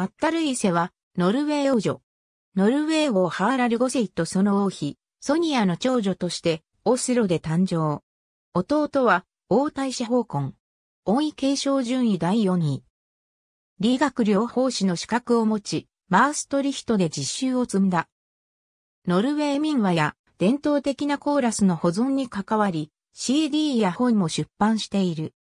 マッタルイセは、ノルウェー王女。ノルウェー王ハーラル5世とその王妃、ソニアの長女として、オスロで誕生。弟は、王太子宝根。王位継承順位第4位。理学療法士の資格を持ち、マーストリヒトで実習を積んだ。ノルウェー民話や伝統的なコーラスの保存に関わり、CD や本も出版している。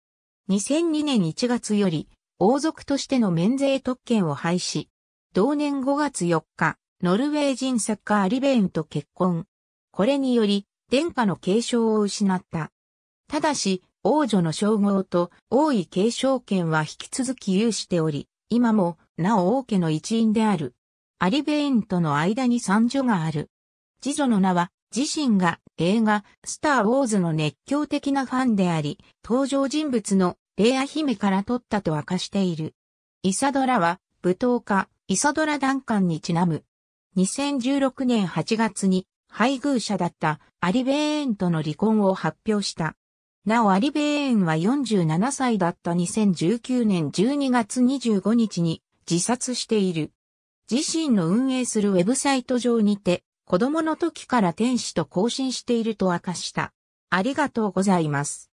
2002年1月より王族としての免税特権を廃止。同年5月4日、ノルウェー人作家アリベーンと結婚。これにより、殿下の継承を失った。ただし、王女の称号と王位継承権は引き続き有しており、今も、なお王家の一員である。アリベーンとの間に三女がある。次女の名は、自身が映画、スター・ウォーズの熱狂的なファンであり、登場人物のレア姫から取ったと明かしている。イサドラは、舞踏家、イサドラダンカンにちなむ。2016年8月に、配偶者だったアリベーンとの離婚を発表した。なおアリベーンは47歳だった2019年12月25日に自殺している。自身の運営するウェブサイト上にて、子供の時から天使と交信していると明かした。ありがとうございます。